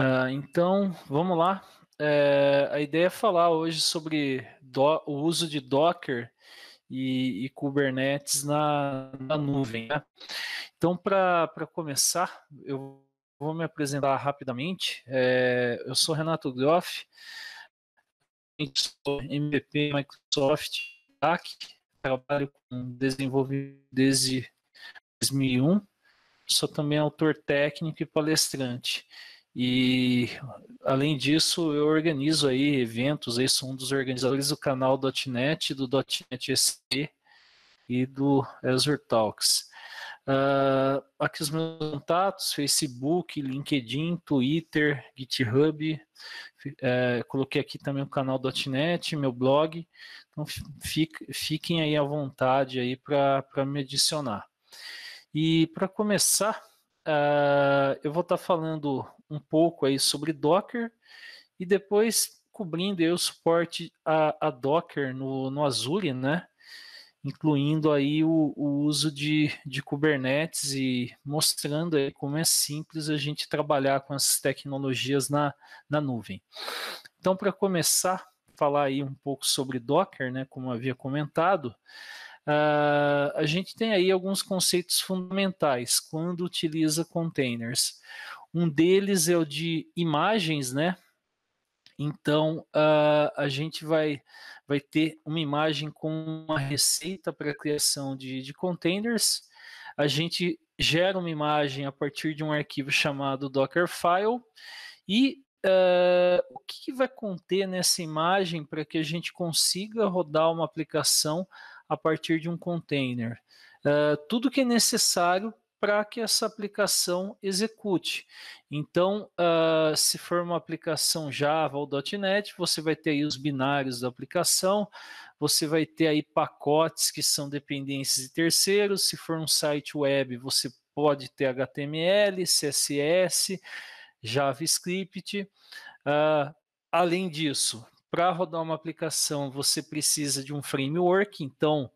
Ah, então, vamos lá. É, a ideia é falar hoje sobre do, o uso de Docker e, e Kubernetes na, na nuvem. Né? Então, para começar, eu vou me apresentar rapidamente. É, eu sou Renato Groff, sou MVP Microsoft DAC, trabalho com desenvolvimento desde 2001, sou também autor técnico e palestrante. E além disso, eu organizo aí eventos, eu sou é um dos organizadores do canal .NET, do .NET SP e do Azure Talks. Uh, aqui os meus contatos, Facebook, LinkedIn, Twitter, GitHub, uh, coloquei aqui também o canal .NET, meu blog, então fique, fiquem aí à vontade aí para me adicionar. E para começar, Uh, eu vou estar tá falando um pouco aí sobre Docker e depois cobrindo aí o suporte a, a Docker no, no Azure, né? Incluindo aí o, o uso de, de Kubernetes e mostrando aí como é simples a gente trabalhar com essas tecnologias na, na nuvem. Então, para começar, falar aí um pouco sobre Docker, né? Como havia comentado, Uh, a gente tem aí alguns conceitos fundamentais quando utiliza containers. Um deles é o de imagens, né? Então, uh, a gente vai, vai ter uma imagem com uma receita para criação de, de containers. A gente gera uma imagem a partir de um arquivo chamado Dockerfile e uh, o que, que vai conter nessa imagem para que a gente consiga rodar uma aplicação a partir de um container. Uh, tudo que é necessário para que essa aplicação execute. Então, uh, se for uma aplicação Java ou .NET, você vai ter aí os binários da aplicação, você vai ter aí pacotes que são dependências de terceiros, se for um site web, você pode ter HTML, CSS, JavaScript. Uh, além disso, para rodar uma aplicação, você precisa de um framework, então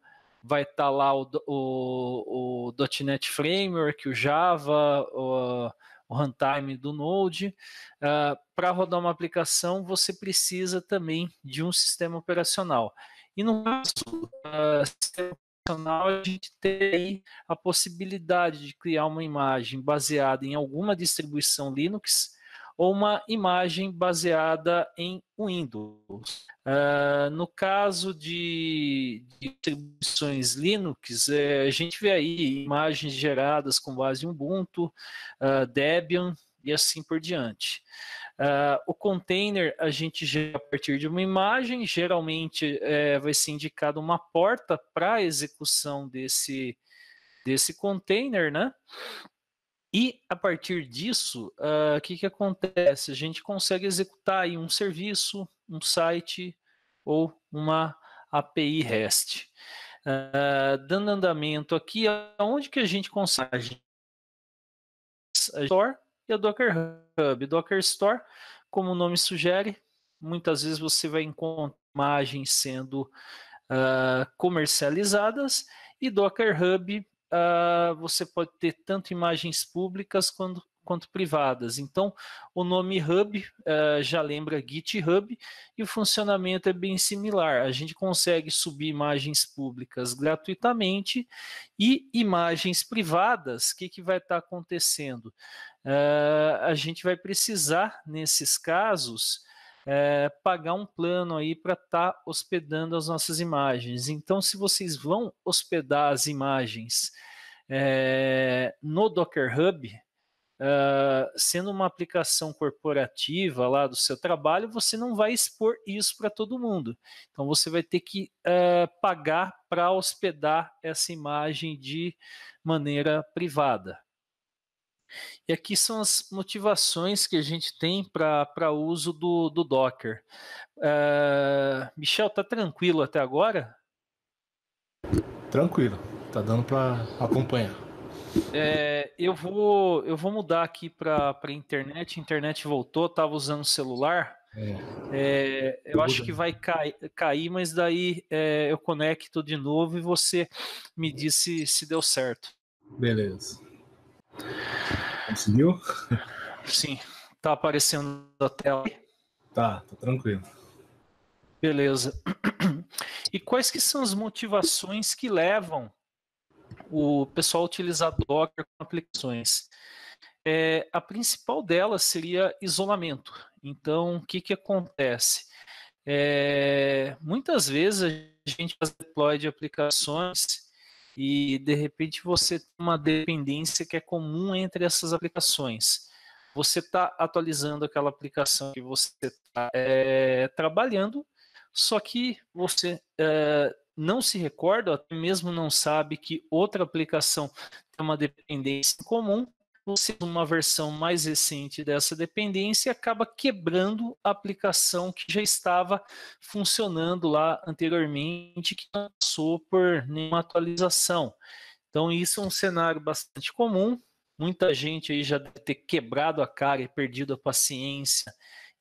vai estar tá lá o, o, o, .NET Framework, o Java, o, o runtime do Node. Uh, ah, Para rodar uma aplicação, você precisa também de um sistema operacional. E no caso uh, sistema operacional, a gente tem a possibilidade de criar uma imagem baseada em alguma distribuição Linux ou uma imagem baseada em Windows. Uh, no caso de, de distribuições Linux, é, a gente vê aí imagens geradas com base em Ubuntu, uh, Debian e assim por diante. Uh, o container a gente gera a partir de uma imagem, geralmente é, vai ser indicada uma porta para a execução desse, desse container, né? E a partir disso, o uh, ah, que, que acontece? A gente consegue executar aí um serviço, um site ou uma API REST. Uh, dando andamento aqui, aonde que a gente consegue? A Store e a Docker Hub. Docker Store, como o nome sugere, muitas vezes você vai encontrar imagens sendo uh, comercializadas e Docker Hub uh, você pode ter tanto imagens públicas quanto, quanto privadas. Então, o nome Hub uh, já lembra GitHub e o funcionamento é bem similar. A gente consegue subir imagens públicas gratuitamente e imagens privadas. O que, que vai estar tá acontecendo? Uh, a gente vai precisar, nesses casos, é, pagar um plano aí para estar tá hospedando as nossas imagens. Então, se vocês vão hospedar as imagens é, no Docker Hub, é, sendo uma aplicação corporativa lá do seu trabalho, você não vai expor isso para todo mundo. Então você vai ter que é, pagar para hospedar essa imagem de maneira privada. E aqui são as motivações que a gente tem para uso do, do Docker. Uh, Michel, tá tranquilo até agora? Tranquilo, tá dando para acompanhar. É, eu vou eu vou mudar aqui para internet. Internet voltou, tava usando celular. É, é, eu acho que vai cair, cair mas daí eu conecto de novo e você me diz se, se deu certo. Beleza. Conseguiu? Sim, tá aparecendo a tela. Tá, tô tá tranquilo. Beleza. E quais que são as motivações que levam o pessoal a utilizar Docker com aplicações? É, a principal delas seria isolamento. Então, o que, que acontece? É, muitas vezes a gente faz deploy de aplicações e de repente você tem uma dependência que é comum entre essas aplicações. Você está atualizando aquela aplicação que você está é, eh, trabalhando, só que você é, não se recorda, ou até mesmo não sabe que outra aplicação tem uma dependência comum, você uma versão mais recente dessa dependência acaba quebrando a aplicação que já estava funcionando lá anteriormente, que não passou por nenhuma atualização. Então, isso é um cenário bastante comum. Muita gente aí já deve ter quebrado a cara e perdido a paciência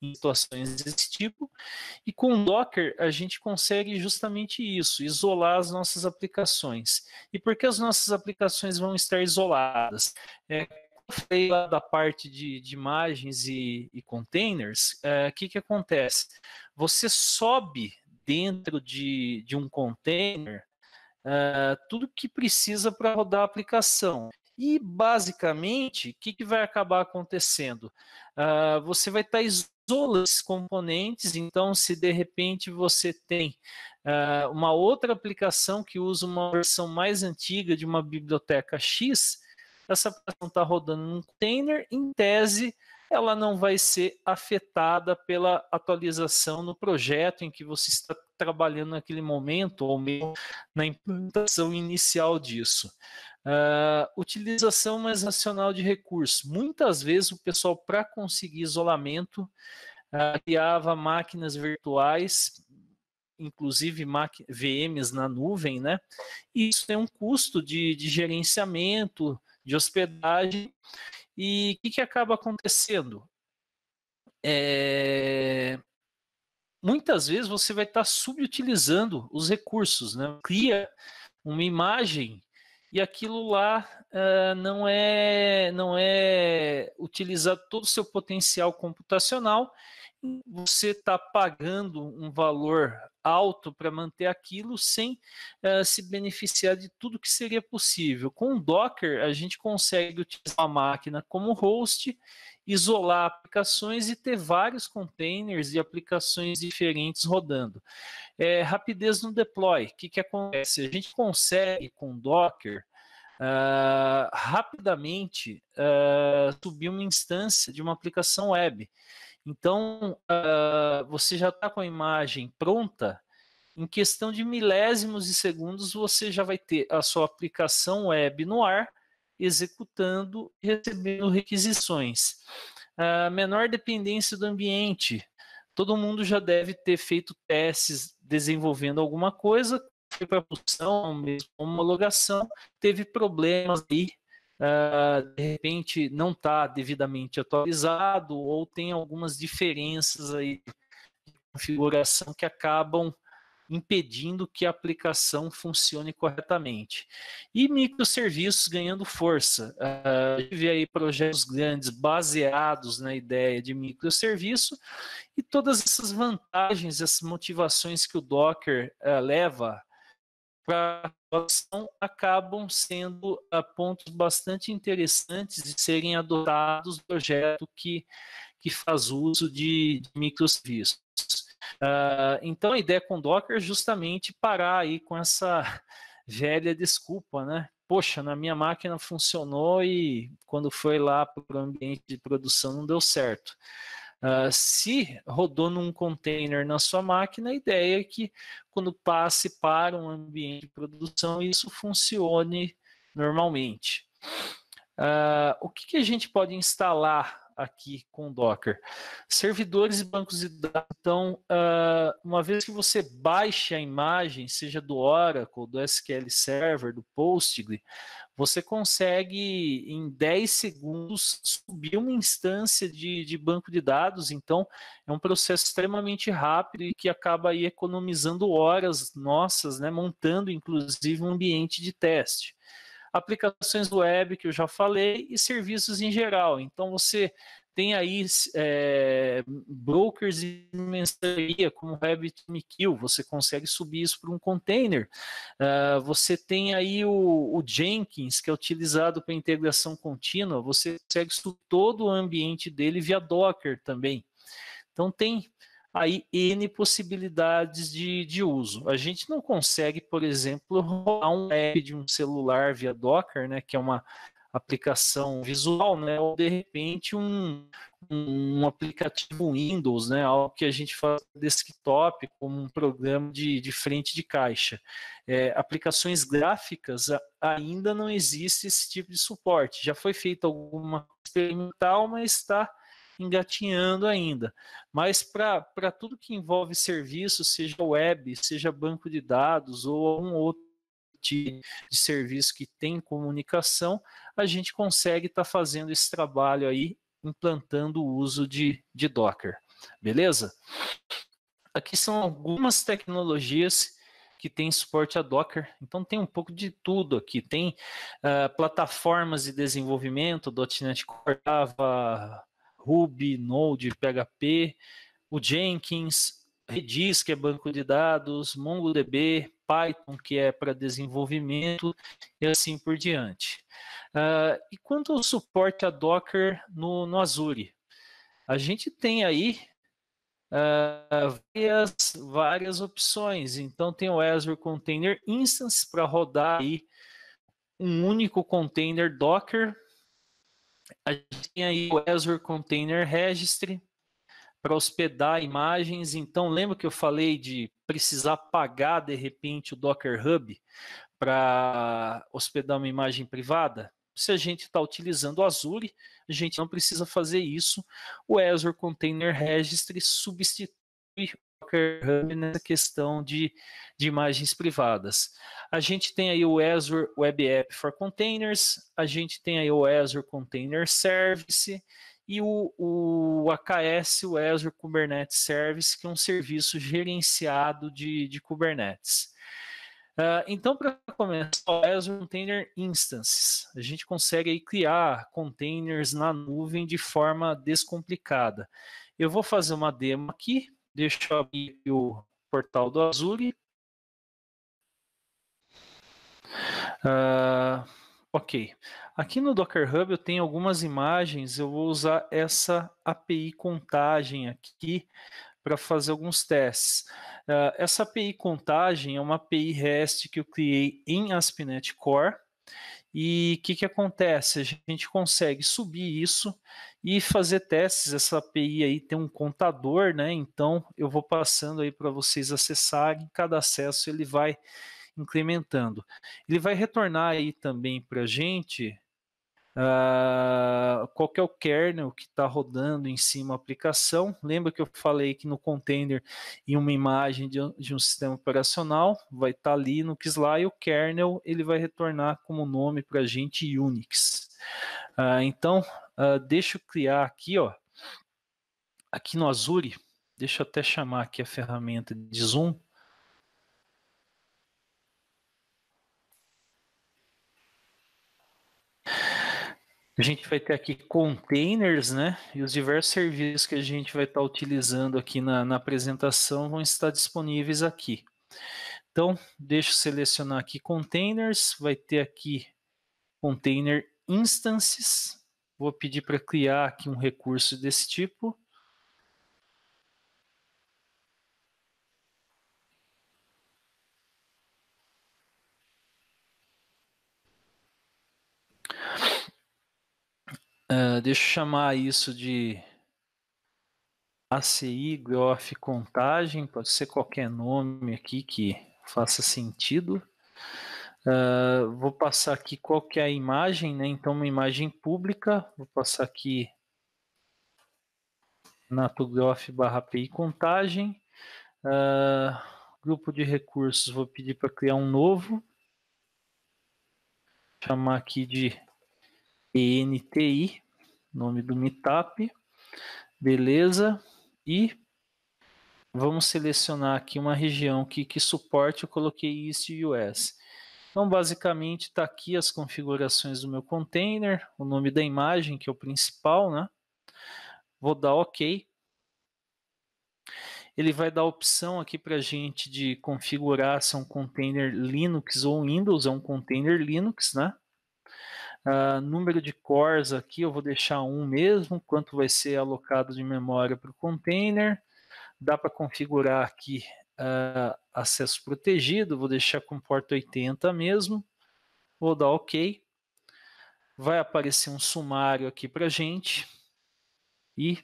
em situações desse tipo. E com o Docker, a gente consegue justamente isso, isolar as nossas aplicações. E por que as nossas aplicações vão estar isoladas? É, falei lá da parte de, de imagens e, e containers, é, o é, que, que acontece? Você sobe dentro de, de um container uh, tudo que precisa para rodar a aplicação. E, basicamente, o que, que, vai acabar acontecendo? Uh, você vai estar tá isolando esses componentes, então, se de repente você tem uh, uma outra aplicação que usa uma versão mais antiga de uma biblioteca X, essa aplicação está rodando num container, em tese, ela não vai ser afetada pela atualização no projeto em que você está trabalhando naquele momento, ou mesmo na implantação inicial disso. Uh, utilização mais racional de recursos. Muitas vezes o pessoal, para conseguir isolamento, uh, criava máquinas virtuais, inclusive VMs na nuvem, né? E isso tem um custo de, de gerenciamento, de hospedagem, e o que, que, acaba acontecendo? É... Muitas vezes você vai estar tá subutilizando os recursos, né? Cria uma imagem e aquilo lá uh, não é não é utilizar todo o seu potencial computacional você está pagando um valor alto para manter aquilo sem uh, se beneficiar de tudo que seria possível. Com o Docker, a gente consegue utilizar a máquina como host, isolar aplicações e ter vários containers e aplicações diferentes rodando. É, rapidez no deploy. O que, que acontece? A gente consegue, com Docker, uh, rapidamente uh, subir uma instância de uma aplicação web. Então, uh, você já está com a imagem pronta, em questão de milésimos de segundos, você já vai ter a sua aplicação web no ar, executando e recebendo requisições. Uh, menor dependência do ambiente. Todo mundo já deve ter feito testes desenvolvendo alguma coisa, foi para produção, homologação, teve problemas aí ah, de repente não está devidamente atualizado ou tem algumas diferenças aí de configuração que acabam impedindo que a aplicação funcione corretamente. E microserviços ganhando força. Uh, ah, tive aí projetos grandes baseados na ideia de microserviço e todas essas vantagens, essas motivações que o Docker uh, leva para acabam sendo uh, pontos bastante interessantes de serem adotados no projeto que, que faz uso de, de microserviços. Uh, então, a ideia com Docker é justamente parar aí com essa velha desculpa, né? Poxa, na minha máquina funcionou e quando foi lá para o ambiente de produção não deu certo. Uh, se rodou num container na sua máquina, a ideia é que quando passe para um ambiente de produção, isso funcione normalmente. Uh, o que, que a gente pode instalar aqui com Docker. Servidores e bancos de dados. Então, ah, uma vez que você baixe a imagem, seja do Oracle, do SQL Server, do Postgre, você consegue em 10 segundos subir uma instância de, de banco de dados. Então, é um processo extremamente rápido e que acaba aí economizando horas nossas, né, montando inclusive um ambiente de teste aplicações web que eu já falei e serviços em geral. Então você tem aí é, brokers e mensageria, como RabbitMQ, você consegue subir isso para um container. Uh, você tem aí o, o, Jenkins, que é utilizado para integração contínua, você consegue subir todo o ambiente dele via Docker também. Então tem aí N possibilidades de, de uso. A gente não consegue, por exemplo, rolar um app de um celular via Docker, né, que é uma aplicação visual, né? Ou de repente um, um aplicativo Windows, né? Algo que a gente faz desktop, como um programa de, de frente de caixa. É, aplicações gráficas ainda não existe esse tipo de suporte. Já foi feita alguma experimental, mas está engatinhando ainda. Mas para tudo que envolve serviço, seja web, seja banco de dados ou algum outro de serviço que tem comunicação, a gente consegue estar tá fazendo esse trabalho aí, implantando o uso de, de Docker. Beleza? Aqui são algumas tecnologias que tem suporte a Docker. Então tem um pouco de tudo aqui. Tem uh, plataformas de desenvolvimento, .NET Core, Java, Ruby, Node, PHP, o Jenkins, é. Redis, que é banco de dados, MongoDB, Python, que é para desenvolvimento, e assim por diante. Uh, e quanto ao suporte a Docker no, no Azure? A gente tem aí uh, várias, várias opções. Então, tem o Azure Container Instance para rodar aí um único container Docker. A gente tem aí o Azure Container Registry, para hospedar imagens. Então, lembra que eu falei de precisar pagar de repente o Docker Hub para hospedar uma imagem privada? Se a gente está utilizando o Azure, a gente não precisa fazer isso. O Azure Container Registry substitui o Docker Hub nessa questão de, de imagens privadas. A gente tem aí o Azure Web App for Containers, a gente tem aí o Azure Container Service, e o, o AKS, o Azure Kubernetes Service, que é um serviço gerenciado de, de Kubernetes. Uh, então, para começar, o Azure Container Instances. A gente consegue aí, criar containers na nuvem de forma descomplicada. Eu vou fazer uma demo aqui, deixa eu abrir o portal do Azure. Uh, Ok. Aqui no Docker Hub eu tenho algumas imagens, eu vou usar essa API contagem aqui para fazer alguns testes. Uh, essa API contagem é uma API REST que eu criei em ASP.NET Core, e o que, que acontece? A gente consegue subir isso e fazer testes. Essa API aí tem um contador, né? Então eu vou passando aí para vocês acessarem. Cada acesso ele vai incrementando. Ele vai retornar aí também para a gente uh, qual é o kernel que está rodando em cima da aplicação. Lembra que eu falei que no container, em uma imagem de um, de um sistema operacional, vai estar tá ali no XLA e o kernel ele vai retornar como nome para a gente Unix. Uh, então, uh, deixa eu criar aqui, ó, aqui no Azure, deixa eu até chamar aqui a ferramenta de Zoom. A gente vai ter aqui containers, né? E os diversos serviços que a gente vai estar tá utilizando aqui na, na apresentação vão estar disponíveis aqui. Então, deixa eu selecionar aqui containers, vai ter aqui container instances. Vou pedir para criar aqui um recurso desse tipo. Ah, deixa eu chamar isso de ACI, GOF, contagem, pode ser qualquer nome aqui que faça sentido. Uh, vou passar aqui qual que é a imagem, né? Então, uma imagem pública, vou passar aqui na PGOF barra pi contagem. Uh, grupo de recursos, vou pedir para criar um novo. Chamar aqui de PNTI, nome do Meetup, beleza, e vamos selecionar aqui uma região que, que suporte, eu coloquei East US. Então, basicamente, está aqui as configurações do meu container, o nome da imagem, que é o principal, né? Vou dar OK. Ele vai dar a opção aqui para a gente de configurar se é um container Linux ou Windows, é um container Linux, né? Ah, número de cores aqui, eu vou deixar um mesmo, quanto vai ser alocado de memória para o container. Dá para configurar aqui uh, acesso protegido, vou deixar com porta 80 mesmo. Vou dar OK. Vai aparecer um sumário aqui para gente. E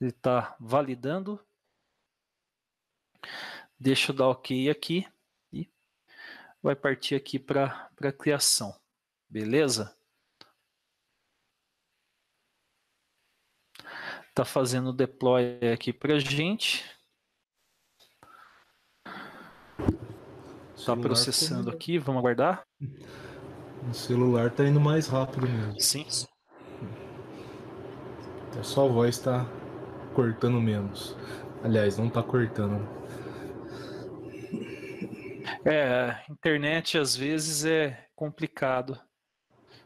ele está validando. Deixa eu dar OK aqui vai partir aqui para a criação. Beleza? Está fazendo o deploy aqui para a gente. Está processando tá aqui, vamos aguardar. O celular está indo mais rápido mesmo. Sim. É só a voz está cortando menos. Aliás, não está cortando. É, internet às vezes é complicado,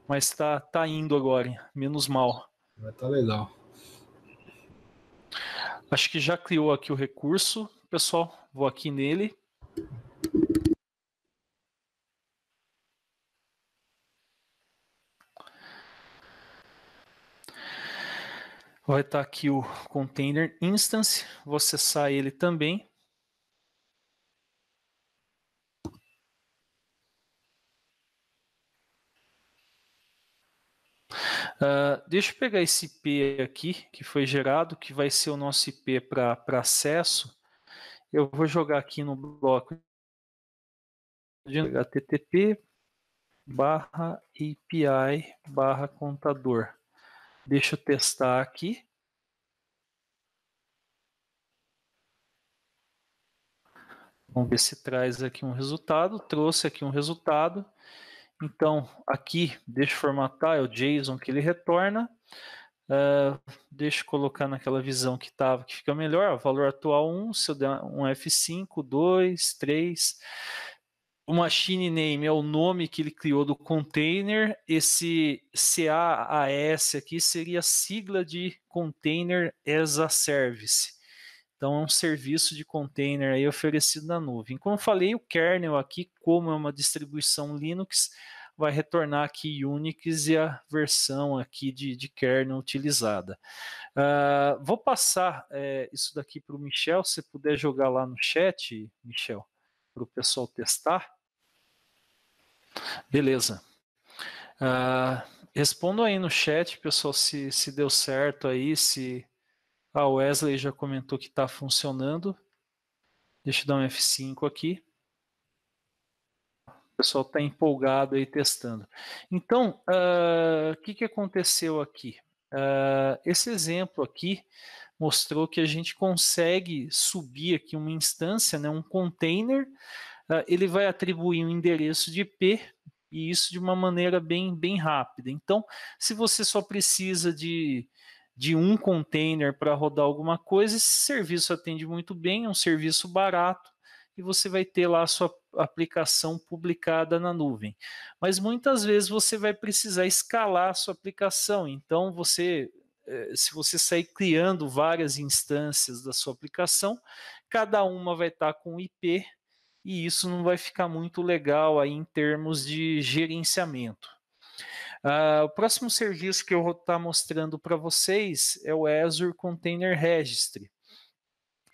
mas tá, tá indo agora, hein? menos mal. Mas tá legal. Acho que já criou aqui o recurso. Pessoal, vou aqui nele. Vai estar tá aqui o container instance, vou acessar ele também. deixa eu pegar esse IP aqui que foi gerado, que vai ser o nosso IP para acesso. Eu vou jogar aqui no bloco http barra API barra contador. Deixa eu testar aqui. Vamos ver se traz aqui um resultado. Trouxe aqui um resultado. Então, aqui, deixa eu formatar, é o JSON que ele retorna. Uh, deixa eu colocar naquela visão que estava, que fica melhor. Ó, valor atual 1, se eu der um F5, 2, 3. O machine name é o nome que ele criou do container. Esse CAAS aqui seria a sigla de Container as a Service. Então é um serviço de container aí oferecido na nuvem. Como eu falei, o kernel aqui, como é uma distribuição Linux, vai retornar aqui Unix e a versão aqui de, de kernel utilizada. Uh, vou passar é, isso daqui para o Michel, se puder jogar lá no chat, Michel, para o pessoal testar. Beleza. Uh, respondo aí no chat, pessoal, se, se deu certo aí, se a ah, Wesley já comentou que está funcionando. Deixa eu dar um F5 aqui. O pessoal está empolgado aí testando. Então, ah, o uh, que, que aconteceu aqui? Uh, esse exemplo aqui mostrou que a gente consegue subir aqui uma instância, né, um container, uh, ele vai atribuir um endereço de IP e isso de uma maneira bem, bem rápida. Então, se você só precisa de de um container para rodar alguma coisa, esse serviço atende muito bem, é um serviço barato e você vai ter lá a sua aplicação publicada na nuvem. Mas muitas vezes você vai precisar escalar a sua aplicação, então você eh, se você sair criando várias instâncias da sua aplicação, cada uma vai estar tá com IP e isso não vai ficar muito legal aí em termos de gerenciamento. Uh, o próximo serviço que eu vou estar tá mostrando para vocês é o Azure Container Registry.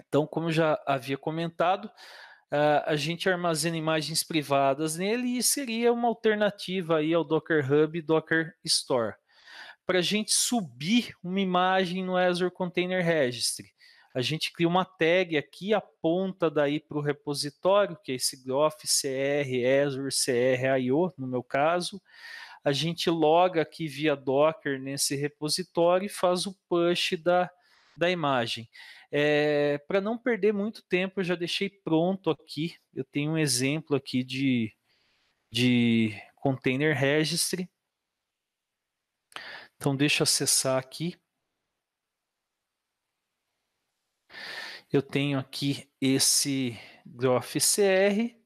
Então, como eu já havia comentado, uh, a gente armazena imagens privadas nele e seria uma alternativa aí ao Docker Hub e Docker Store. Para a gente subir uma imagem no Azure Container Registry, a gente cria uma tag aqui, aponta daí para o repositório, que é esse graph cr, azure cr, io, no meu caso a gente loga aqui via Docker nesse repositório e faz o push da, da imagem. É, Para não perder muito tempo, eu já deixei pronto aqui. Eu tenho um exemplo aqui de, de container registry. Então, deixa eu acessar aqui. Eu tenho aqui esse GrophCR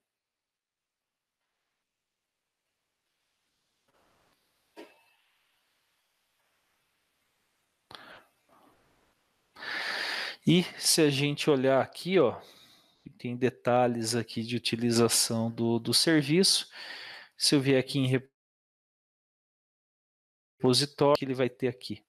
E se a gente olhar aqui, ó, tem detalhes aqui de utilização do, do serviço. Se eu vier aqui em repositório, ele vai ter aqui.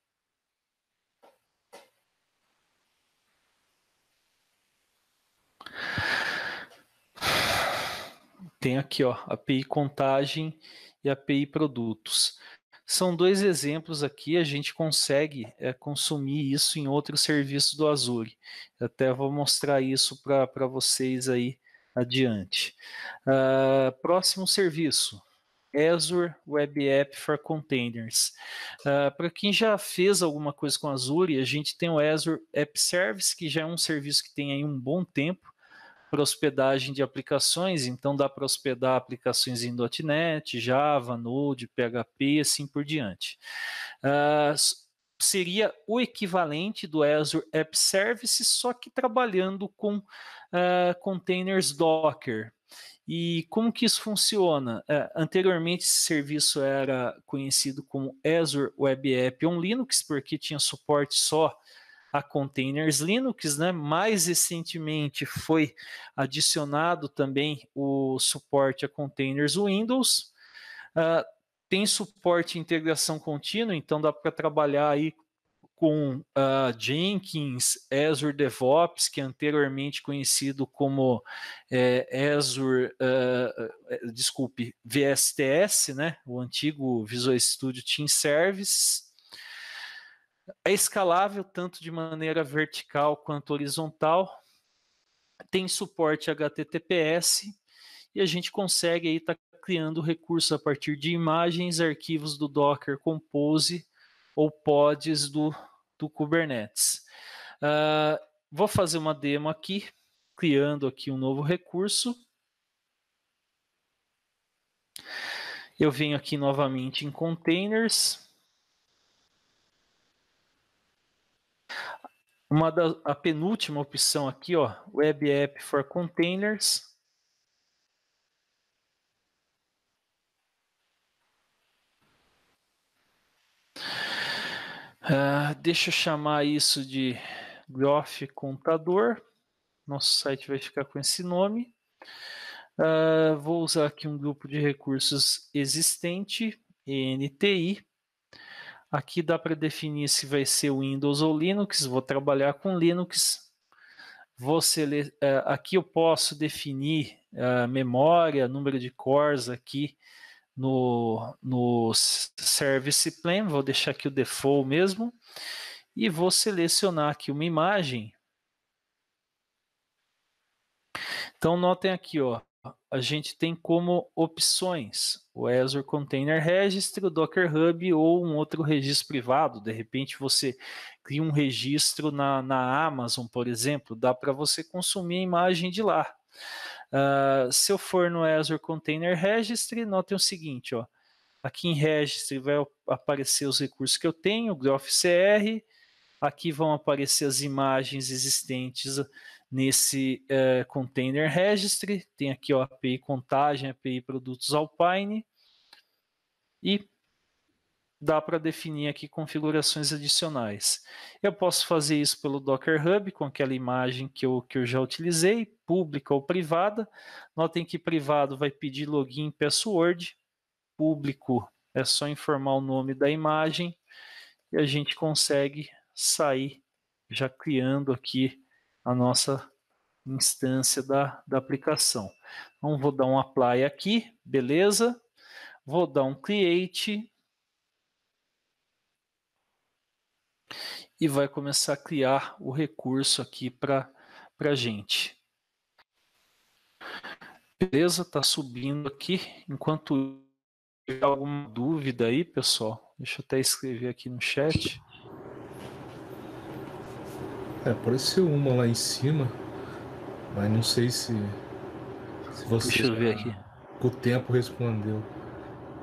Tem aqui, ó, API contagem e API produtos. São dois exemplos aqui, a gente consegue é, consumir isso em outros serviços do Azure. Até vou mostrar isso para vocês aí adiante. Uh, próximo serviço, Azure Web App for Containers. Uh, ah, Para quem já fez alguma coisa com Azure, a gente tem o Azure App Service, que já é um serviço que tem aí um bom tempo, para hospedagem de aplicações, então dá para hospedar aplicações em .NET, Java, Node, PHP, assim por diante. Uh, seria o equivalente do Azure App Service, só que trabalhando com uh, containers Docker. E como que isso funciona? É, anteriormente, esse serviço era conhecido como Azure Web App on Linux, porque tinha suporte só a containers Linux, né? Mais recentemente foi adicionado também o suporte a containers Windows. Uh, tem suporte e integração contínua, então dá para trabalhar aí com uh, Jenkins, Azure DevOps, que é anteriormente conhecido como é, Azure, uh, desculpe, VSTS, né? O antigo Visual Studio Team Service. É escalável tanto de maneira vertical quanto horizontal. Tem suporte HTTPS e a gente consegue aí estar tá criando recursos a partir de imagens, arquivos do Docker Compose ou pods do, do Kubernetes. Uh, vou fazer uma demo aqui, criando aqui um novo recurso. Eu venho aqui novamente em containers. Uma da, a penúltima opção aqui, ó, Web App for Containers. Uh, deixa eu chamar isso de Growth Contador. Nosso site vai ficar com esse nome. Uh, vou usar aqui um grupo de recursos existente, ENTI. Aqui dá para definir se vai ser Windows ou Linux. Vou trabalhar com Linux. Vou é, Aqui eu posso definir a é, memória, número de cores aqui no, no Service Plan. Vou deixar aqui o default mesmo. E vou selecionar aqui uma imagem. Então, notem aqui, ó, a gente tem como opções o Azure Container Registry, o Docker Hub ou um outro registro privado. De repente você cria um registro na, na Amazon, por exemplo, dá para você consumir a imagem de lá. Uh, se eu for no Azure Container Registry, notem o seguinte, ó, aqui em Registry vai aparecer os recursos que eu tenho, o GraphCR, aqui vão aparecer as imagens existentes nesse uh, container registry. Tem aqui o API contagem, API produtos Alpine. E dá para definir aqui configurações adicionais. Eu posso fazer isso pelo Docker Hub, com aquela imagem que eu, que eu já utilizei, pública ou privada. Notem que privado vai pedir login e password, público é só informar o nome da imagem e a gente consegue sair já criando aqui a nossa instância da, da aplicação. Então, vou dar um apply aqui, beleza? Vou dar um create. E vai começar a criar o recurso aqui para a gente. Beleza, está subindo aqui. Enquanto tiver alguma dúvida aí, pessoal, deixa eu até escrever aqui no chat. É, apareceu uma lá em cima, mas não sei se. se você Deixa eu ver aqui. O tempo respondeu.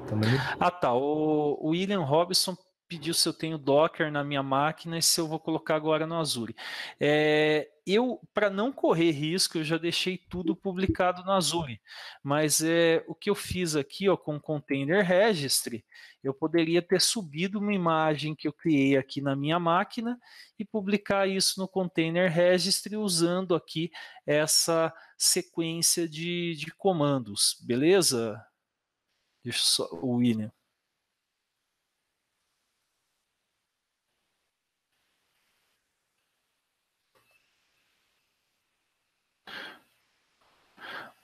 Também... Ah tá, o William Robson pediu se eu tenho Docker na minha máquina e se eu vou colocar agora no Azure. É, eu, para não correr risco, eu já deixei tudo publicado na Zoom. Mas é, o que eu fiz aqui ó, com o Container Registry, eu poderia ter subido uma imagem que eu criei aqui na minha máquina e publicar isso no Container Registry usando aqui essa sequência de, de comandos. Beleza? Deixa só, o William.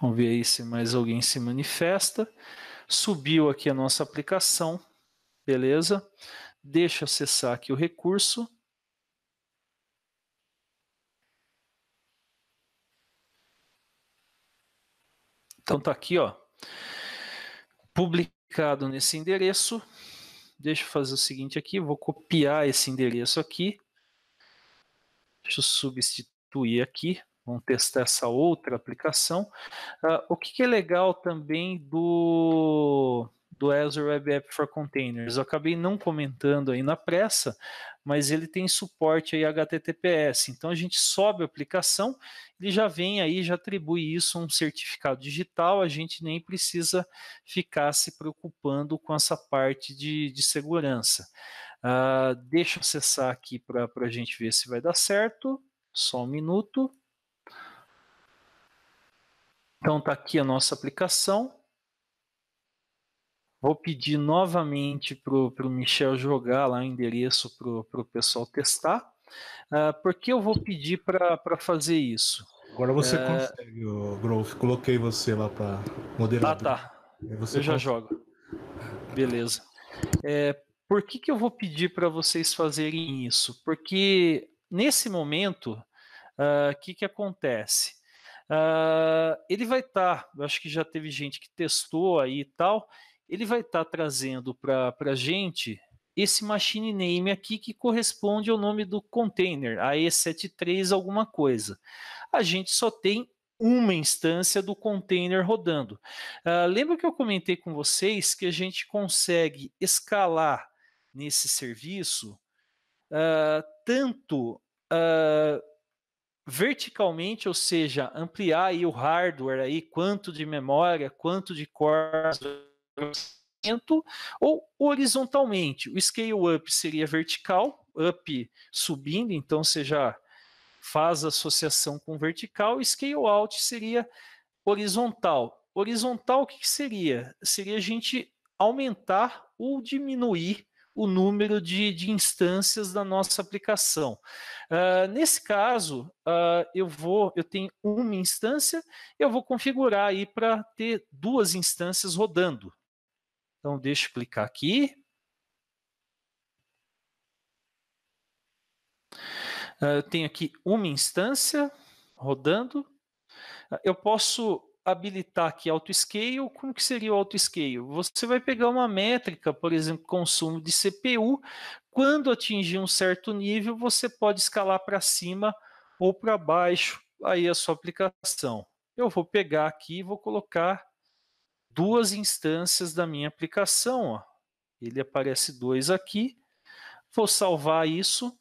Vamos ver aí se mais alguém se manifesta. Subiu aqui a nossa aplicação, beleza? Deixa eu acessar aqui o recurso. Então tá aqui, ó, publicado nesse endereço. Deixa eu fazer o seguinte aqui, vou copiar esse endereço aqui. Deixa eu substituir aqui. Vamos testar essa outra aplicação. Uh, o que, que, é legal também do, do Azure Web App for Containers? Eu acabei não comentando aí na pressa, mas ele tem suporte aí HTTPS. Então a gente sobe a aplicação, ele já vem aí, já atribui isso um certificado digital, a gente nem precisa ficar se preocupando com essa parte de, de segurança. Uh, deixa eu acessar aqui para a gente ver se vai dar certo. Só um minuto. Então está aqui a nossa aplicação. Vou pedir novamente para o Michel jogar lá o endereço para o pessoal testar. Uh, por que eu vou pedir para fazer isso? Agora você uh, consegue, Grove. Coloquei você lá para modelar. Ah, tá. eu consegue. já jogo. Beleza. É, por que, que eu vou pedir para vocês fazerem isso? Porque nesse momento, o uh, ah, que, que acontece? Uh, ele vai estar, tá, eu acho que já teve gente que testou aí e tal, ele vai estar tá trazendo para a gente esse machine name aqui que corresponde ao nome do container, AE73 alguma coisa. A gente só tem uma instância do container rodando. Uh, lembra que eu comentei com vocês que a gente consegue escalar nesse serviço uh, tanto uh, verticalmente, ou seja, ampliar aí o hardware aí, quanto de memória, quanto de cores, ou horizontalmente. O scale up seria vertical, up subindo, então você já faz associação com vertical, scale out seria horizontal. Horizontal o que, que seria? Seria a gente aumentar ou diminuir o número de, de instâncias da nossa aplicação. Uh, nesse caso, uh, eu vou, eu tenho uma instância, eu vou configurar aí para ter duas instâncias rodando. Então, deixa eu clicar aqui. Uh, eu tenho aqui uma instância rodando. Eu posso habilitar aqui auto-scale, como que seria o auto-scale? Você vai pegar uma métrica, por exemplo, consumo de CPU, quando atingir um certo nível, você pode escalar para cima ou para baixo aí a sua aplicação. Eu vou pegar aqui e vou colocar duas instâncias da minha aplicação. Ó. Ele aparece dois aqui. Vou salvar isso.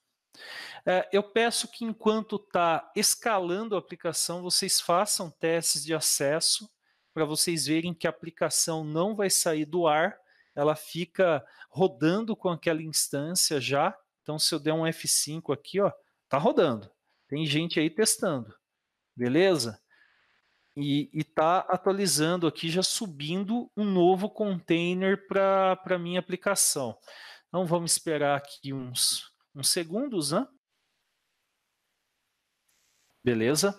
É, eu peço que enquanto está escalando a aplicação, vocês façam testes de acesso para vocês verem que a aplicação não vai sair do ar, ela fica rodando com aquela instância já. Então, se eu der um F5 aqui, ó, tá rodando. Tem gente aí testando, beleza? E está atualizando aqui, já subindo um novo container para a minha aplicação. Então, vamos esperar aqui uns, uns segundos, né? Beleza?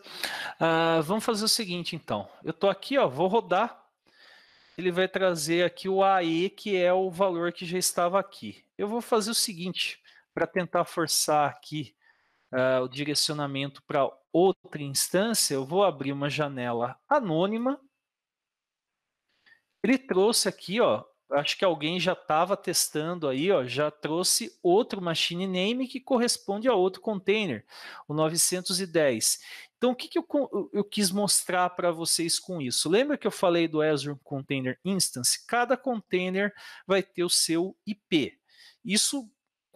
Uh, vamos fazer o seguinte, então. Eu estou aqui, ó, vou rodar. Ele vai trazer aqui o AE, que é o valor que já estava aqui. Eu vou fazer o seguinte, para tentar forçar aqui uh, o direcionamento para outra instância, eu vou abrir uma janela anônima. Ele trouxe aqui ó, acho que alguém já estava testando aí, ó, já trouxe outro machine name que corresponde a outro container, o 910. Então, o que, que eu, eu quis mostrar para vocês com isso? Lembra que eu falei do Azure Container Instance? Cada container vai ter o seu IP. Isso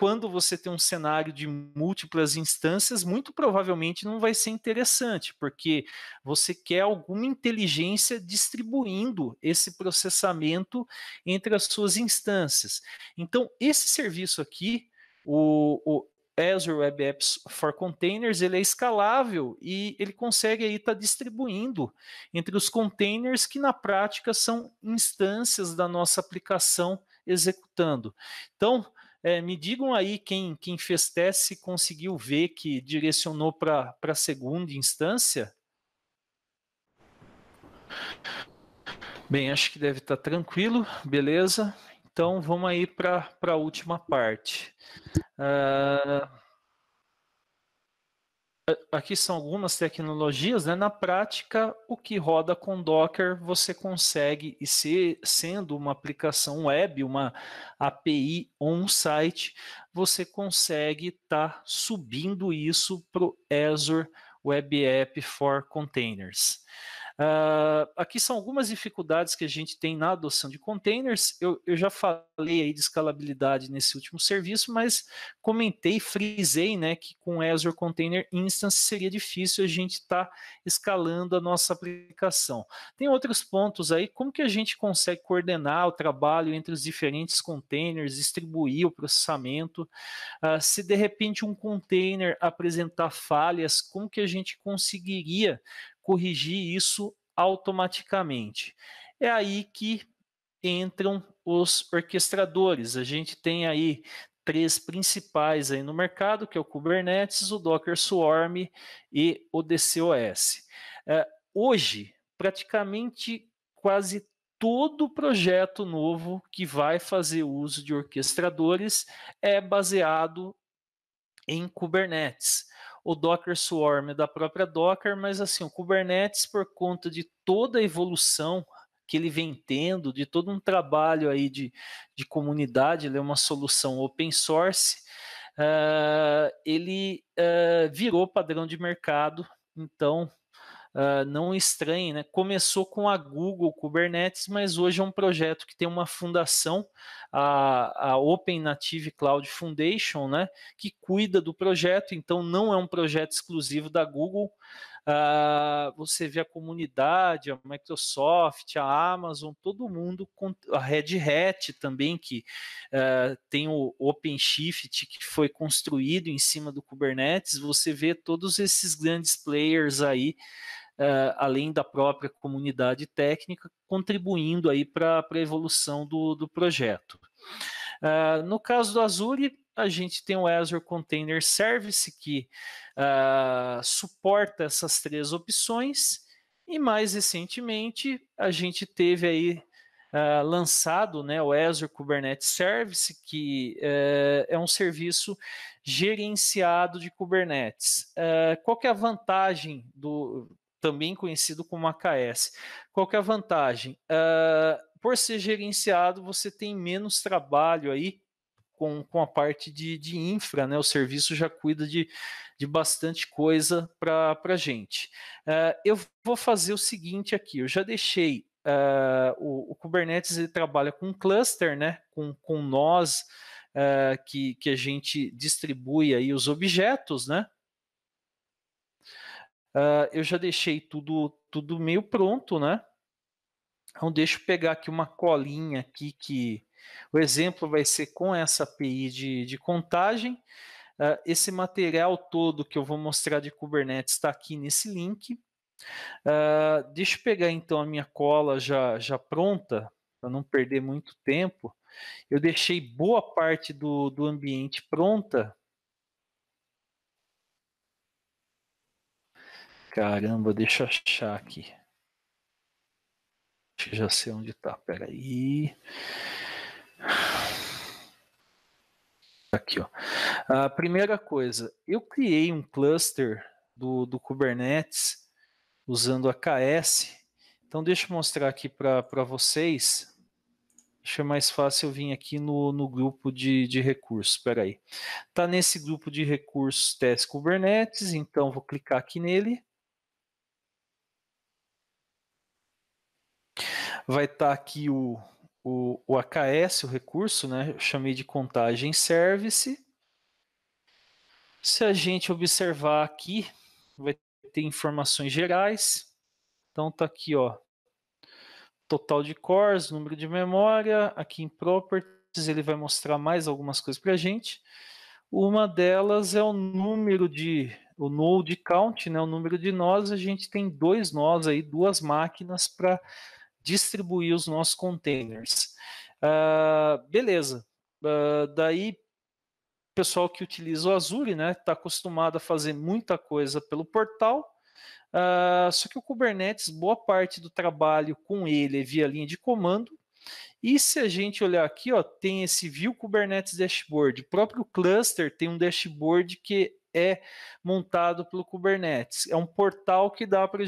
quando você tem um cenário de múltiplas instâncias, muito provavelmente não vai ser interessante, porque você quer alguma inteligência distribuindo esse processamento entre as suas instâncias. Então, esse serviço aqui, o, o Azure Web Apps for Containers, ele é escalável e ele consegue aí estar tá distribuindo entre os containers que na prática são instâncias da nossa aplicação executando. Então, é, me digam aí quem, quem festece conseguiu ver que direcionou para a segunda instância. Bem, acho que deve estar tá tranquilo, beleza? Então vamos aí para a última parte. Uh, aqui são algumas tecnologias, né? Na prática, o que roda com Docker você consegue, e se, sendo uma aplicação web, uma API on-site, você consegue estar tá subindo isso para o Azure Web App for Containers. Uh, aqui são algumas dificuldades que a gente tem na adoção de containers. Eu, eu já falei aí de escalabilidade nesse último serviço, mas comentei, frisei, né, que com Azure Container Instance seria difícil a gente estar tá escalando a nossa aplicação. Tem outros pontos aí, como que a gente consegue coordenar o trabalho entre os diferentes containers, distribuir o processamento, uh, se de repente um container apresentar falhas, como que a gente conseguiria corrigir isso automaticamente. É aí que entram os orquestradores. A gente tem aí três principais aí no mercado, que é o Kubernetes, o Docker Swarm e o DCOS. É, hoje, praticamente quase todo projeto novo que vai fazer uso de orquestradores é baseado em Kubernetes o Docker Swarm da própria Docker, mas assim, o Kubernetes, por conta de toda a evolução que ele vem tendo, de todo um trabalho aí de, de comunidade, ele é uma solução open source, uh, ele uh, virou padrão de mercado, então uh, não estranhe, né? Começou com a Google Kubernetes, mas hoje é um projeto que tem uma fundação, a, a Open Native Cloud Foundation, né? Que cuida do projeto, então não é um projeto exclusivo da Google. Uh, você vê a comunidade, a Microsoft, a Amazon, todo mundo, a Red Hat também, que uh, tem o OpenShift que foi construído em cima do Kubernetes, você vê todos esses grandes players aí uh, além da própria comunidade técnica, contribuindo aí para a evolução do, do projeto. Uh, no caso do Azure, a gente tem o Azure Container Service que uh, suporta essas três opções e mais recentemente a gente teve aí uh, lançado né, o Azure Kubernetes Service que uh, é um serviço gerenciado de Kubernetes. qual que é a vantagem do também conhecido como AKS. Qual é a vantagem? Uh, por ser gerenciado, você tem menos trabalho aí com, com a parte de, de infra, né? O serviço já cuida de, de bastante coisa para a gente. Uh, eu vou fazer o seguinte aqui, eu já deixei uh, o, o, Kubernetes ele trabalha com cluster, né? Com, com nós que, que a gente distribui aí os objetos, né? Uh, eu já deixei tudo, tudo meio pronto, né? Então deixa eu pegar aqui uma colinha aqui que o exemplo vai ser com essa API de, de contagem. Uh, esse material todo que eu vou mostrar de Kubernetes está aqui nesse link. Uh, deixa eu pegar então a minha cola já, já pronta, para não perder muito tempo. Eu deixei boa parte do, do ambiente pronta. Caramba, deixa eu achar aqui. Acho que já sei onde tá. Peraí. Aqui, ó. A primeira coisa, eu criei um cluster do, do Kubernetes usando a KS. Então, deixa eu mostrar aqui para vocês. Acho é mais fácil eu vir aqui no, no grupo de, de recursos. Espera aí. Está nesse grupo de recursos teste Kubernetes, então vou clicar aqui nele. vai estar tá aqui o, o, o AKS, o recurso, né? Eu chamei de contagem service. Se a gente observar aqui, vai ter informações gerais. Então tá aqui, ó, total de cores, número de memória, aqui em properties ele vai mostrar mais algumas coisas para a gente. Uma delas é o número de, o node count, né, o número de nós, a gente tem dois nós aí, duas máquinas para distribuir os nossos containers. Uh, beleza. Uh, daí, pessoal que utiliza o Azure, né, está acostumado a fazer muita coisa pelo portal. Uh, só que o Kubernetes, boa parte do trabalho com ele é via linha de comando. E se a gente olhar aqui, ó, tem esse View Kubernetes Dashboard. O próprio cluster tem um dashboard que é montado pelo Kubernetes. É um portal que dá para a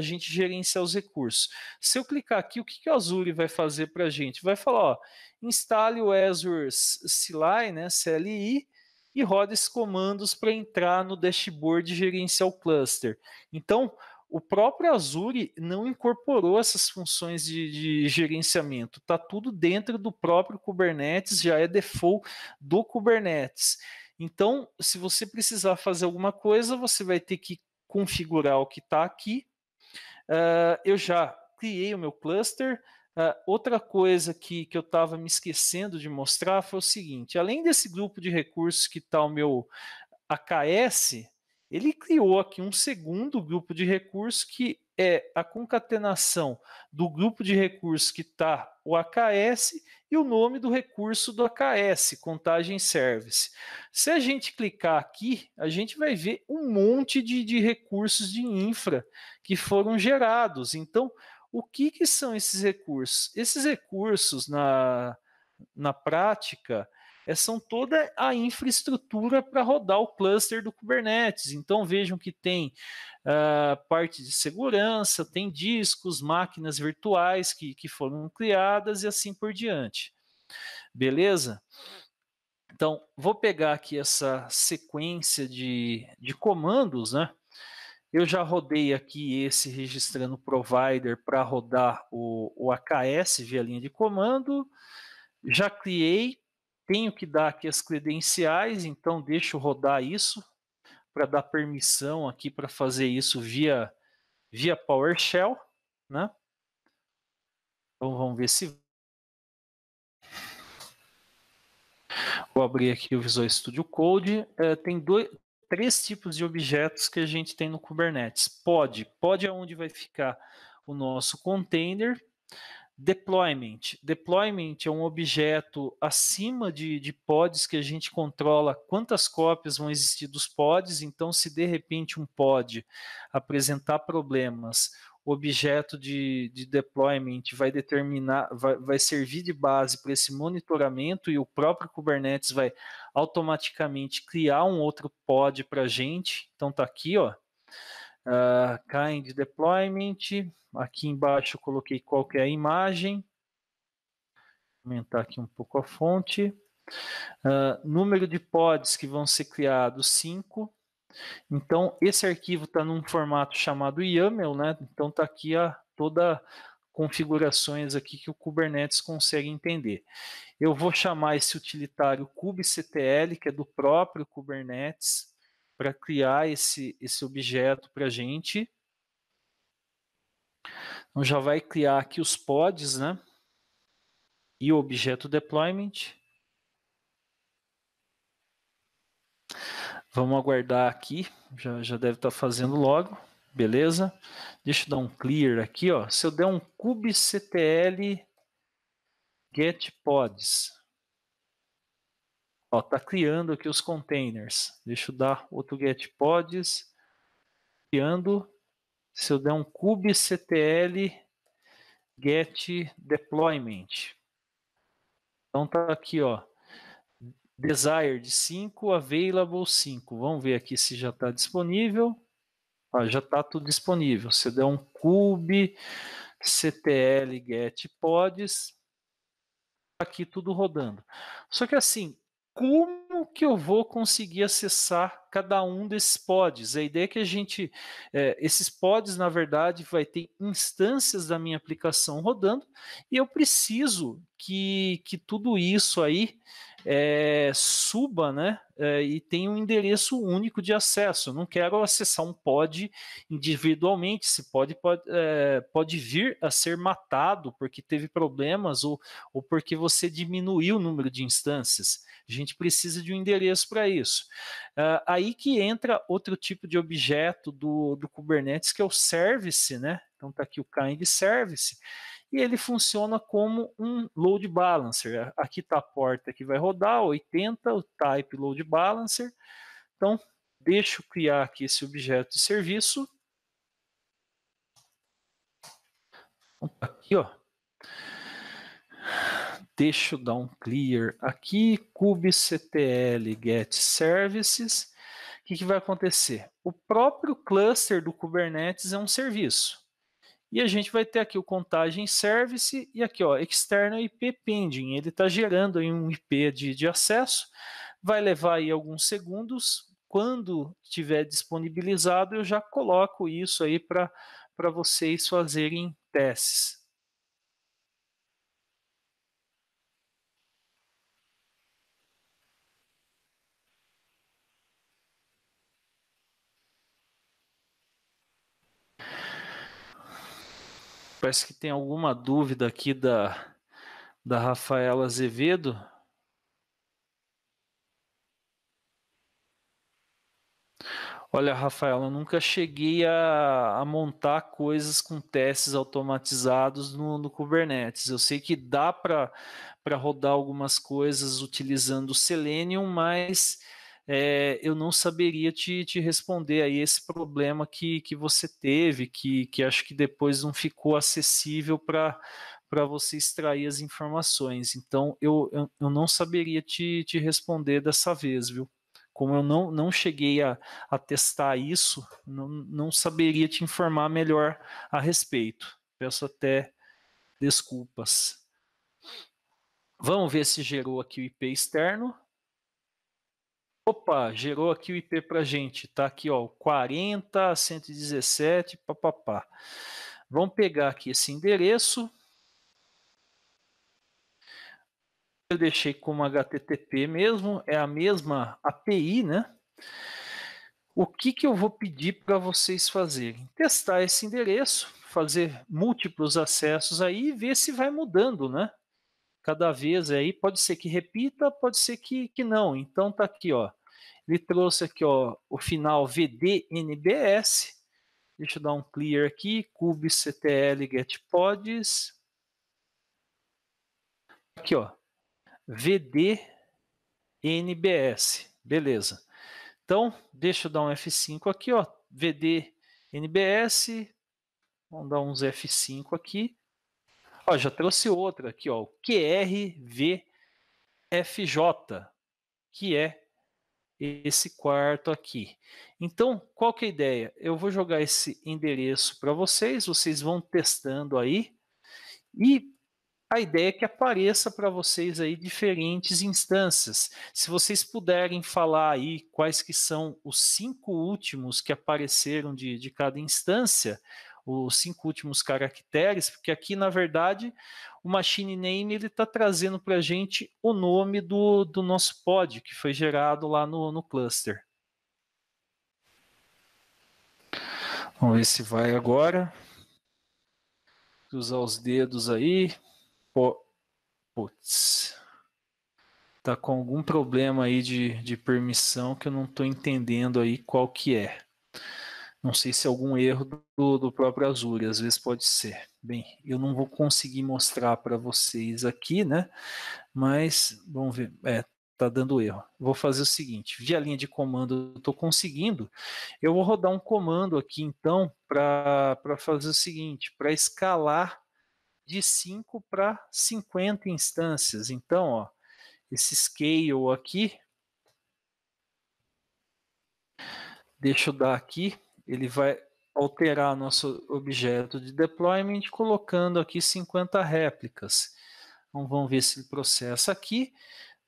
gente gerenciar os recursos. Se eu clicar aqui, o que, que o Azure vai fazer para a gente? Vai falar, ó, instale o Azure CLI, né, CLI, e roda esses comandos para entrar no dashboard e gerenciar o cluster. Então, o próprio Azure não incorporou essas funções de, de gerenciamento. Está tudo dentro do próprio Kubernetes, já é default do Kubernetes. Então, se você precisar fazer alguma coisa, você vai ter que configurar o que está aqui. Uh, eu já criei o meu cluster. Uh, outra coisa que, que eu estava me esquecendo de mostrar foi o seguinte: além desse grupo de recursos que está o meu AKS, ele criou aqui um segundo grupo de recursos que é a concatenação do grupo de recursos que está o AKS e o nome do recurso do AKS, Contagem Service. Se a gente clicar aqui, a gente vai ver um monte de, de recursos de infra que foram gerados. Então, o que, que são esses recursos? Esses recursos, na, na prática, é, são toda a infraestrutura para rodar o cluster do Kubernetes. Então vejam que tem uh, parte de segurança, tem discos, máquinas virtuais que, que foram criadas e assim por diante. Beleza? Então, vou pegar aqui essa sequência de, de comandos, né? Eu já rodei aqui esse registrando provider para rodar o, o AKS via linha de comando. Já criei tenho que dar aqui as credenciais, então deixo rodar isso para dar permissão aqui para fazer isso via, via PowerShell, né? Então vamos ver se Vou abrir aqui o Visual Studio Code. É, tem dois, três tipos de objetos que a gente tem no Kubernetes. Pod. Pod é onde vai ficar o nosso container. Deployment. Deployment é um objeto acima de, de pods que a gente controla quantas cópias vão existir dos pods. Então, se de repente um pod apresentar problemas, o objeto de, de deployment vai determinar, vai, vai servir de base para esse monitoramento e o próprio Kubernetes vai automaticamente criar um outro pod para a gente. Então, está aqui, ó. Uh, kind deployment, aqui embaixo eu coloquei qual que é a imagem, aumentar aqui um pouco a fonte, uh, número de pods que vão ser criados 5, então esse arquivo está num formato chamado YAML, né? então está aqui a, toda configurações aqui que o Kubernetes consegue entender. Eu vou chamar esse utilitário kubectl, que é do próprio Kubernetes, para criar esse, esse objeto para a gente. Então já vai criar aqui os pods, né? E o objeto deployment. Vamos aguardar aqui, já, já deve estar tá fazendo logo, beleza? Deixa eu dar um clear aqui, ó. Se eu der um kubectl get pods, Ó, tá criando aqui os containers. Deixa eu dar outro get pods. Criando. Se eu der um kubectl get deployment. Então tá aqui, ó. Desire 5, available 5. Vamos ver aqui se já está disponível. já está tudo disponível. se eu der um kubectl ctl get pods, tá aqui tudo rodando. Só que assim, como que eu vou conseguir acessar cada um desses pods? A ideia é que a gente, é, esses pods, na verdade, vai ter instâncias da minha aplicação rodando e eu preciso que, que tudo isso aí é, suba, né? É, e tem um endereço único de acesso. Não quero acessar um pod individualmente. Se pode, pode, é, pode vir a ser matado porque teve problemas ou, ou porque você diminuiu o número de instâncias. A gente precisa de um endereço para isso. É, aí que entra outro tipo de objeto do, do Kubernetes, que é o service, né? Então está aqui o kind service, e ele funciona como um load balancer. Aqui está a porta que vai rodar, 80, o type load balancer. Então, deixo criar aqui esse objeto de serviço. Aqui, ó. Deixa eu dar um clear aqui, kubectl get services. O que, que vai acontecer? O próprio cluster do Kubernetes é um serviço. E a gente vai ter aqui o contagem service e aqui, ó, externo IP pending. Ele está gerando aí um IP de, de acesso, vai levar aí alguns segundos. Quando tiver disponibilizado, eu já coloco isso aí para vocês fazerem testes. Parece que tem alguma dúvida aqui da, da Rafaela Azevedo. Olha, Rafaela, eu nunca cheguei a, a montar coisas com testes automatizados no, no Kubernetes. Eu sei que dá para rodar algumas coisas utilizando o Selenium, mas é, eu não saberia te, te responder aí esse problema que, que você teve, que, que acho que depois não ficou acessível para para você extrair as informações. Então, eu, eu, eu não saberia te, te responder dessa vez, viu? como eu não, não cheguei a, a testar isso, não, não saberia te informar melhor a respeito. Peço até desculpas. Vamos ver se gerou aqui o IP externo opa, gerou aqui o IP para gente, tá aqui ó, 40 117 papapá. Vamos pegar aqui esse endereço. Eu deixei como HTTP mesmo, é a mesma API, né? O que, que eu vou pedir para vocês fazerem? Testar esse endereço, fazer múltiplos acessos aí e ver se vai mudando, né? Cada vez aí, pode ser que repita, pode ser que, que não. Então tá aqui, ó. Ele trouxe aqui ó, o final VDNBS. Deixa eu dar um clear aqui. kubectl getPods. Aqui, ó. VDNBS. Beleza. Então, deixa eu dar um F5 aqui, ó. VDNBS. Vamos dar uns F5 aqui. Ó, já trouxe outra aqui, ó. QRVFJ, que é esse quarto aqui. Então, qual que é a ideia? Eu vou jogar esse endereço para vocês, vocês vão testando aí, e a ideia é que apareça para vocês aí diferentes instâncias. Se vocês puderem falar aí quais que são os cinco últimos que apareceram de, de cada instância, os cinco últimos caracteres, porque aqui, na verdade, o machine name ele está trazendo para a gente o nome do, do nosso pod que foi gerado lá no, no cluster. Vamos ver se vai agora. Cruzar os dedos aí. putz. Tá com algum problema aí de, de permissão que eu não estou entendendo aí qual que é. Não sei se é algum erro do, do próprio Azure, às vezes pode ser. Bem, eu não vou conseguir mostrar para vocês aqui, né? Mas vamos ver. É, tá dando erro. Vou fazer o seguinte: via linha de comando estou conseguindo. Eu vou rodar um comando aqui então para fazer o seguinte: para escalar de 5 para 50 instâncias. Então, ó, esse scale aqui. Deixa eu dar aqui ele vai alterar nosso objeto de deployment colocando aqui 50 réplicas. Então vamos ver se ele processa aqui.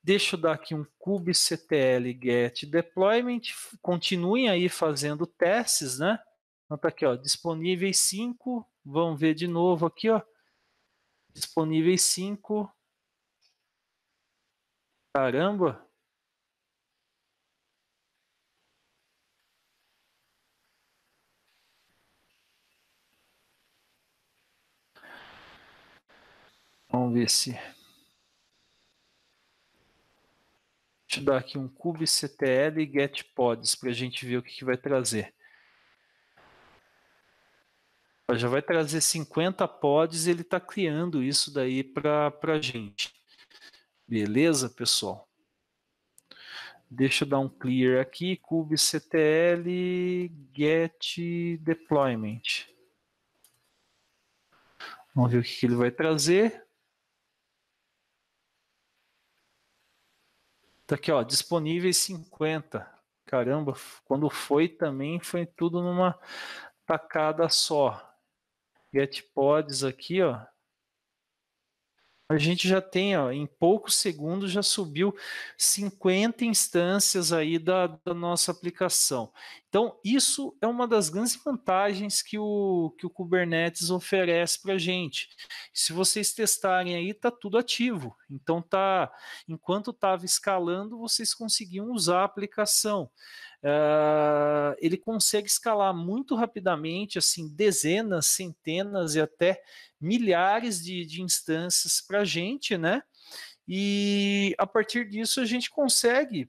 Deixa eu dar aqui um kubectl get deployment, continuem aí fazendo testes, né? Então tá aqui, ó, disponíveis 5, vamos ver de novo aqui, ó. Disponíveis 5. Caramba, Vamos ver se. Deixa eu dar aqui um kubectl e get pods para a gente ver o que, que vai trazer. Já vai trazer 50 pods e ele está criando isso daí para a gente. Beleza, pessoal? Deixa eu dar um clear aqui, kubectl get deployment. Vamos ver o que ele vai trazer. Tá aqui, ó, disponíveis 50. Caramba, quando foi também foi tudo numa tacada só. Get pods aqui, ó. A gente já tem, ó, em poucos segundos já subiu 50 instâncias aí da, da nossa aplicação. Então, isso é uma das grandes vantagens que o, que o Kubernetes oferece para a gente. Se vocês testarem aí, está tudo ativo. Então, tá, enquanto estava escalando, vocês conseguiam usar a aplicação. Uh, ele consegue escalar muito rapidamente, assim, dezenas, centenas e até milhares de, de instâncias para a gente, né? E a partir disso a gente consegue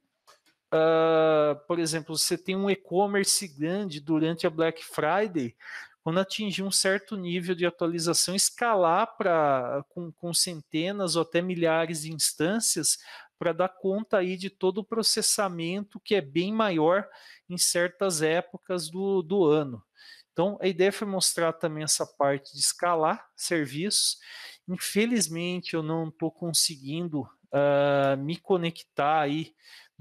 uh, por exemplo, você tem um e-commerce grande durante a Black Friday, quando atingir um certo nível de atualização, escalar para com, com, centenas ou até milhares de instâncias para dar conta aí de todo o processamento que é bem maior em certas épocas do, do ano. Então, a ideia foi mostrar também essa parte de escalar serviços. Infelizmente, eu não estou conseguindo uh, me conectar aí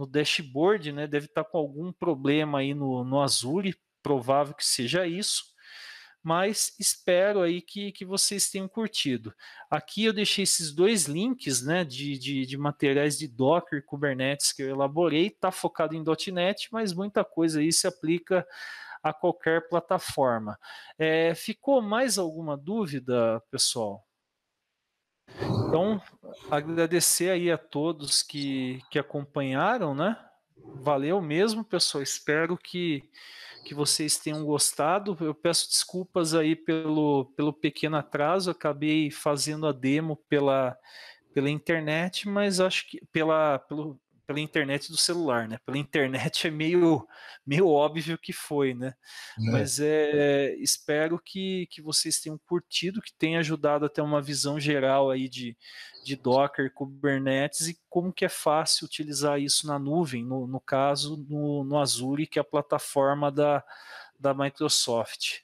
no dashboard, né? Deve estar tá com algum problema aí no, no Azure, provável que seja isso. Mas espero aí que, que vocês tenham curtido. Aqui eu deixei esses dois links né, de, de, de materiais de Docker e Kubernetes que eu elaborei, está focado em .NET, mas muita coisa aí se aplica a qualquer plataforma. É, ficou mais alguma dúvida, pessoal? Então, agradecer aí a todos que, que acompanharam, né? Valeu mesmo, pessoal. Espero que, que vocês tenham gostado. Eu peço desculpas aí pelo, pelo pequeno atraso. acabei fazendo a demo pela, pela internet, mas acho que pela, pelo, pela internet do celular, né? Pela internet é meio, meio óbvio que foi, né? É. Mas é, espero que, que vocês tenham curtido, que tenha ajudado a ter uma visão geral aí de, de Docker, Kubernetes e como que é fácil utilizar isso na nuvem, no, no caso no, no Azure, que é a plataforma da, da Microsoft.